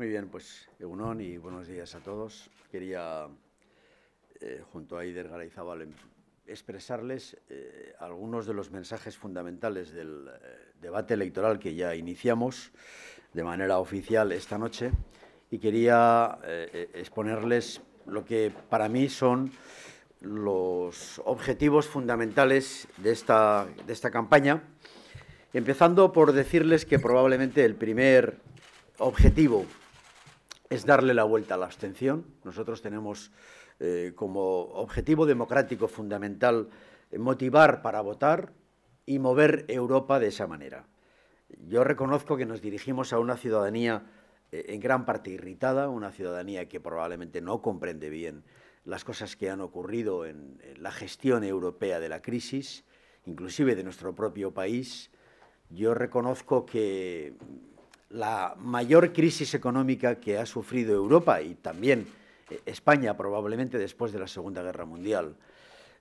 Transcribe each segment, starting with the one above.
Muy bien, pues Egunon y buenos días a todos. Quería, eh, junto a Ider Garaizabal em, expresarles eh, algunos de los mensajes fundamentales del eh, debate electoral que ya iniciamos de manera oficial esta noche y quería exponerles lo que para mí son los objetivos fundamentales de de esta campaña, empezando por decirles que probablemente el primer objetivo es darle la vuelta a la abstención. Nosotros tenemos eh, como objetivo democrático fundamental motivar para votar y mover Europa de esa manera. Yo reconozco que nos dirigimos a una ciudadanía eh, en gran parte irritada, una ciudadanía que probablemente no comprende bien las cosas que han ocurrido en la gestión europea de la crisis, inclusive de nuestro propio país. Yo reconozco que la mayor crisis económica que ha sufrido Europa y también eh, España probablemente después de la Segunda Guerra Mundial.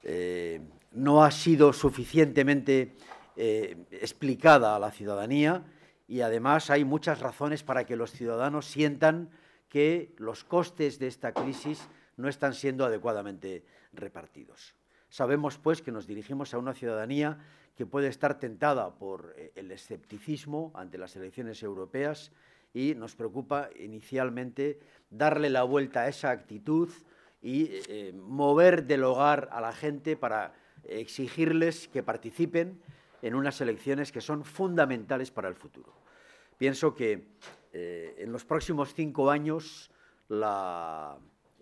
Eh, no ha sido suficientemente eh, explicada a la ciudadanía y además hay muchas razones para que los ciudadanos sientan que los costes de esta crisis no están siendo adecuadamente repartidos. Sabemos, pues, que nos dirigimos a una ciudadanía que puede estar tentada por eh, el escepticismo ante las elecciones europeas y nos preocupa inicialmente darle la vuelta a esa actitud y eh, eh, mover del hogar a la gente para exigirles que participen en unas elecciones que son fundamentales para el futuro. Pienso que en los próximos cinco años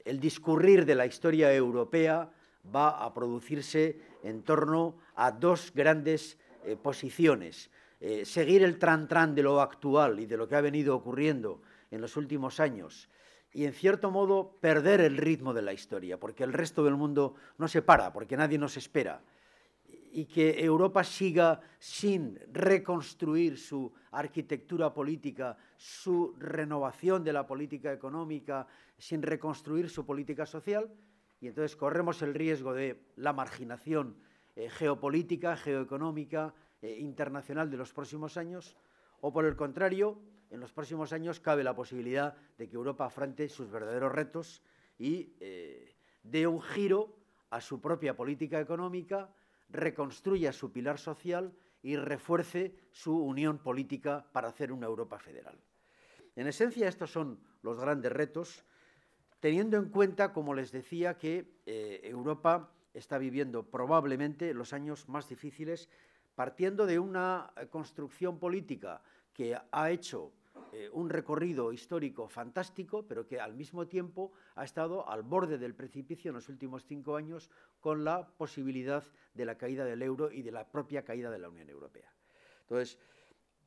el discurrir de la historia europea va a producirse en torno a dos grandes eh, posiciones. Eh, seguir el tran de lo actual y de lo que ha venido ocurriendo en los últimos años y, en cierto modo, perder el ritmo de la historia, porque el resto del mundo no se para, porque nadie nos espera. Y que Europa siga sin reconstruir su arquitectura política, su renovación de la política económica, sin reconstruir su política social, y entonces corremos el riesgo de la marginación eh, geopolítica, geoeconómica, eh, internacional de los próximos años, o por el contrario, en los próximos años cabe la posibilidad de que Europa afrante sus verdaderos retos y eh, dé un giro a su propia política económica, reconstruya su pilar social y refuerce su unión política para hacer una Europa federal. En esencia, estos son los grandes retos teniendo en cuenta, como les decía, que eh, Europa está viviendo probablemente los años más difíciles, partiendo de una eh, construcción política que ha hecho eh, un recorrido histórico fantástico, pero que al mismo tiempo ha estado al borde del precipicio en los últimos cinco años con la posibilidad de la caída del euro y de la propia caída de la Unión Europea. Entonces,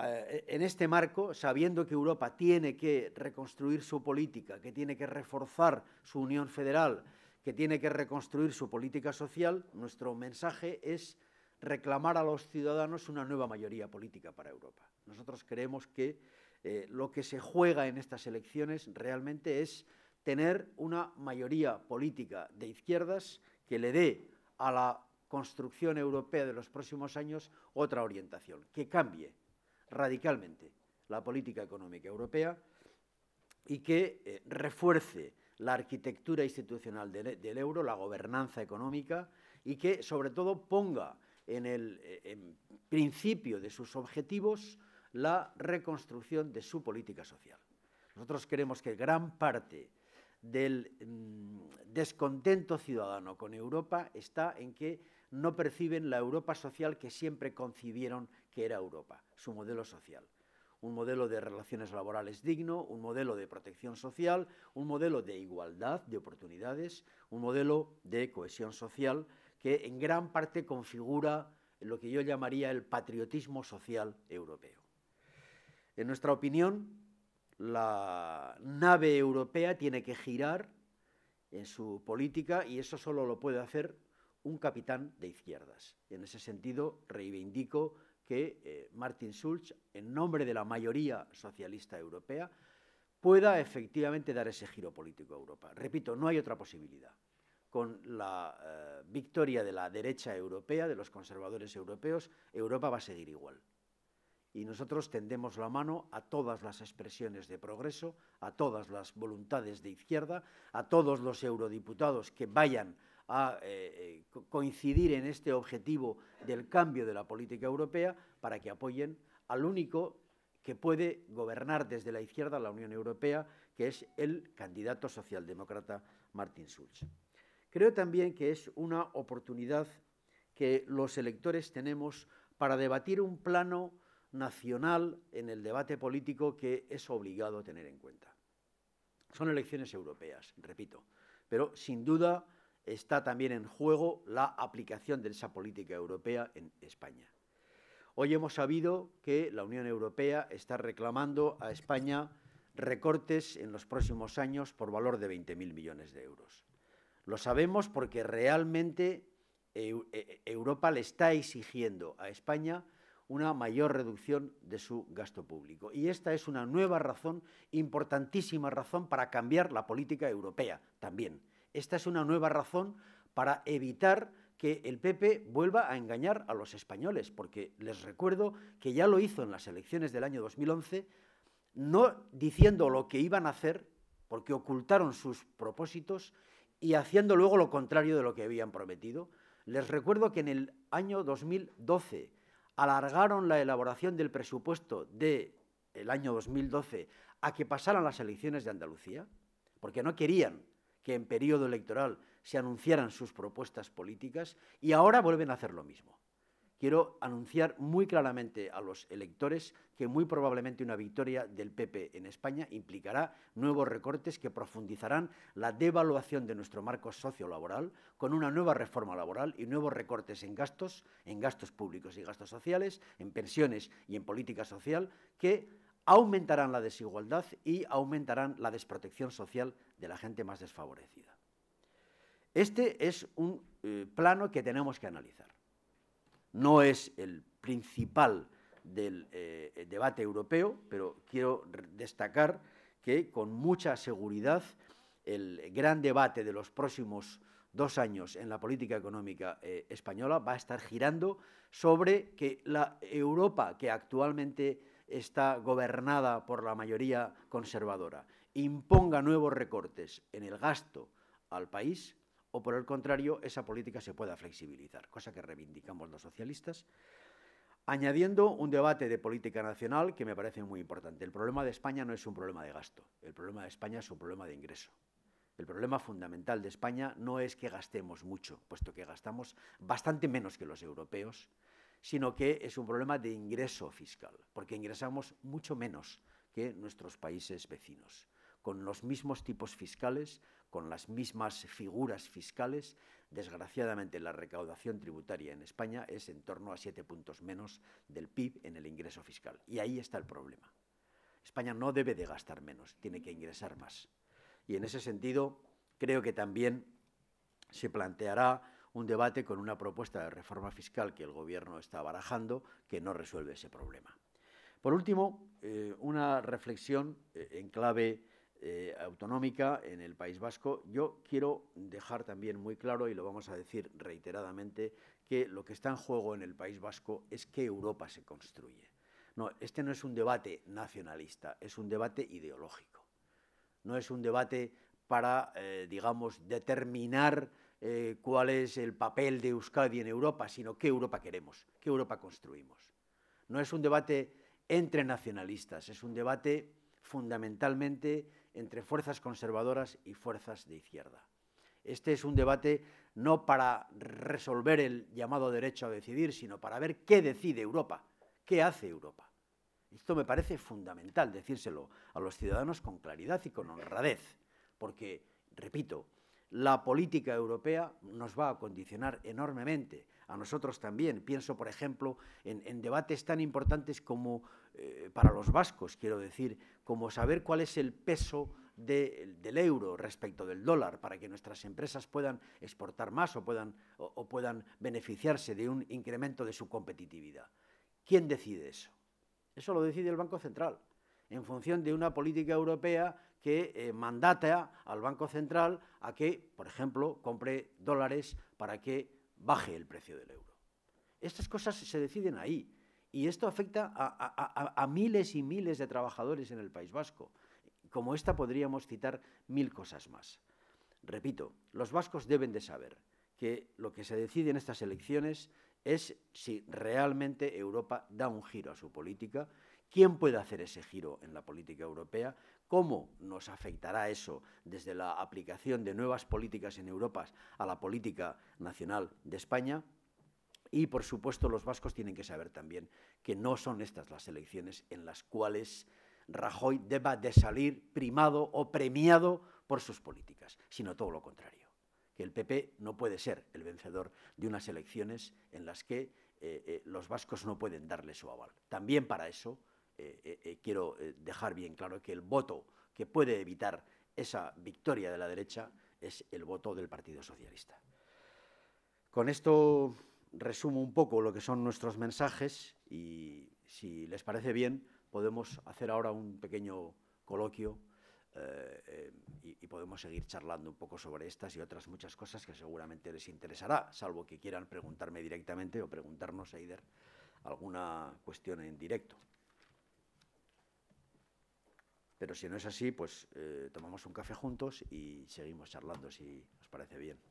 eh, e, en este marco, sabiendo que Europa tiene que reconstruir su política, que tiene que reforzar su unión federal, que tiene que reconstruir su política social, nuestro mensaje es reclamar a los ciudadanos una nueva mayoría política para Europa. Nosotros creemos que eh, lo que se juega en estas elecciones realmente es tener una mayoría política de izquierdas que le dé a la construcción europea de los próximos años otra orientación, que cambie radicalmente la política económica europea y que eh, refuerce la arquitectura institucional e, del, euro, la gobernanza económica y que sobre todo ponga en el eh, principio de sus objetivos la reconstrucción de su política social. Nosotros queremos que gran parte del mm, descontento ciudadano con Europa está en que no perciben la Europa social que siempre concibieron que era Europa, su modelo social. Un modelo de relaciones laborales digno, un modelo de protección social, un modelo de igualdad de oportunidades, un modelo de cohesión social que en gran parte configura lo que yo llamaría el patriotismo social europeo. En nuestra opinión, la nave europea tiene que girar en su política y eso solo lo puede hacer un capitán de izquierdas. En ese sentido, reivindico que eh, Martin Schulz, en nombre de la mayoría socialista europea, pueda efectivamente dar ese giro político a Europa. Repito, no hay otra posibilidad. Con la eh, victoria de la derecha europea, de los conservadores europeos, Europa va a seguir igual. Y nosotros tendemos la mano a todas las expresiones de progreso, a todas las voluntades de izquierda, a todos los eurodiputados que vayan a eh, eh, coincidir en este objetivo del cambio de la política europea para que apoyen al único que puede gobernar desde la izquierda la Unión Europea, que es el candidato socialdemócrata Martin Schulz. Creo también que es una oportunidad que los electores tenemos para debatir un plano nacional en el debate político que es obligado a tener en cuenta. Son elecciones europeas, repito, pero sin duda está también en juego la aplicación de esa política europea en España. Hoy hemos sabido que la Unión Europea está reclamando a España recortes en los próximos años por valor de 20.000 millones de euros. Lo sabemos porque realmente e-, e-, Europa le está exigiendo a España una mayor reducción de su gasto público. Y esta es una nueva razón, importantísima razón, para cambiar la política europea también. Esta es una nueva razón para evitar que el PP vuelva a engañar a los españoles, porque les recuerdo que ya lo hizo en las elecciones del año 2011, no diciendo lo que iban a hacer, porque ocultaron sus propósitos, y haciendo luego lo contrario de lo que habían prometido. Les recuerdo que en el año 2012 alargaron la elaboración del presupuesto del el año 2012 a que pasaran las elecciones de Andalucía, porque no querían que en periodo electoral se anunciaran sus propuestas políticas y ahora vuelven a hacer lo mismo. Quiero anunciar muy claramente a los electores que muy probablemente una victoria del PP en España implicará nuevos recortes que profundizarán la devaluación de nuestro marco sociolaboral con una nueva reforma laboral y nuevos recortes en gastos, en gastos públicos y gastos sociales, en pensiones y en política social que aumentarán la desigualdad y aumentarán la desprotección social de la gente más desfavorecida. Este es un eh, plano que tenemos que analizar. No es el principal del eh, debate europeo, pero quiero destacar que con mucha seguridad el gran debate de los próximos dos años en la política económica eh, española va a estar girando sobre que la Europa que actualmente está gobernada por la mayoría conservadora imponga nuevos recortes en el gasto al país o por el contrario esa política se pueda flexibilizar, cosa que reivindicamos los socialistas, añadiendo un debate de política nacional que me parece muy importante. El problema de España no es un problema de gasto, el problema de España es un problema de ingreso. El problema fundamental de España no es que gastemos mucho, puesto que gastamos bastante menos que los europeos, sino que es un problema de ingreso fiscal, porque ingresamos mucho menos que nuestros países vecinos, con los mismos tipos fiscales, con las mismas figuras fiscales. Desgraciadamente, la recaudación tributaria en España es en torno a siete puntos menos del PIB en el ingreso fiscal. Y ahí está el problema. España no debe de gastar menos, tiene que ingresar más y en ese sentido creo que también se planteará un debate con una propuesta de reforma fiscal que el Gobierno está barajando que no resuelve ese problema. Por último, eh, una reflexión eh, en clave eh, autonómica en el País Vasco. Yo quiero dejar también muy claro, y lo vamos a decir reiteradamente, que lo que está en juego en el País Vasco es que Europa se construye. No, este no es un debate nacionalista, es un debate ideológico no es un debate para, eh, digamos, determinar eh, cuál es el papel de Euskadi en Europa, sino qué Europa queremos, qué Europa construimos. No es un debate entre nacionalistas, es un debate fundamentalmente entre fuerzas conservadoras y fuerzas de izquierda. Este es un debate no para resolver el llamado derecho a decidir, sino para ver qué decide Europa, qué hace Europa. Esto me parece fundamental decírselo a los ciudadanos con claridad y con honradez, porque, repito, la política europea nos va a condicionar enormemente, a nosotros también. Pienso, por ejemplo, en, debates tan importantes como eh, para los vascos, quiero decir, como saber cuál es el peso del euro respecto del dólar para que nuestras empresas puedan exportar más o puedan, o puedan beneficiarse de un incremento de su competitividad. ¿Quién decide eso? Eso lo decide el Banco Central, en función de una política europea que eh, mandata al Banco Central a que, por ejemplo, compre dólares para que baje el precio del euro. Estas cosas se deciden ahí y esto afecta a, a miles y miles de trabajadores en el País Vasco. Como esta podríamos citar mil cosas más. Repito, los vascos deben de saber que lo que se decide en estas elecciones es si realmente Europa da un giro a su política, quién puede hacer ese giro en la política europea, cómo nos afectará eso desde la aplicación de nuevas políticas en Europa a la política nacional de España. Y, por supuesto, los vascos tienen que saber también que no son estas las elecciones en las cuales Rajoy deba de salir primado o premiado por sus políticas, sino todo lo contrario que el PP no puede ser el vencedor de unas elecciones en las que eh, eh, los vascos no pueden darle su aval. También para eso eh, quiero dejar bien claro que el voto que puede evitar esa victoria de la derecha es el voto del Partido Socialista. Con esto resumo un poco lo que son nuestros mensajes y, si les parece bien, podemos hacer ahora un pequeño coloquio eh, eh, y, podemos seguir charlando un poco sobre estas y otras muchas cosas que seguramente les interesará, salvo que quieran preguntarme directamente o preguntarnos, Eider, alguna cuestión en directo. Pero si no es así, pues eh, tomamos un café juntos y seguimos charlando, si os parece bien.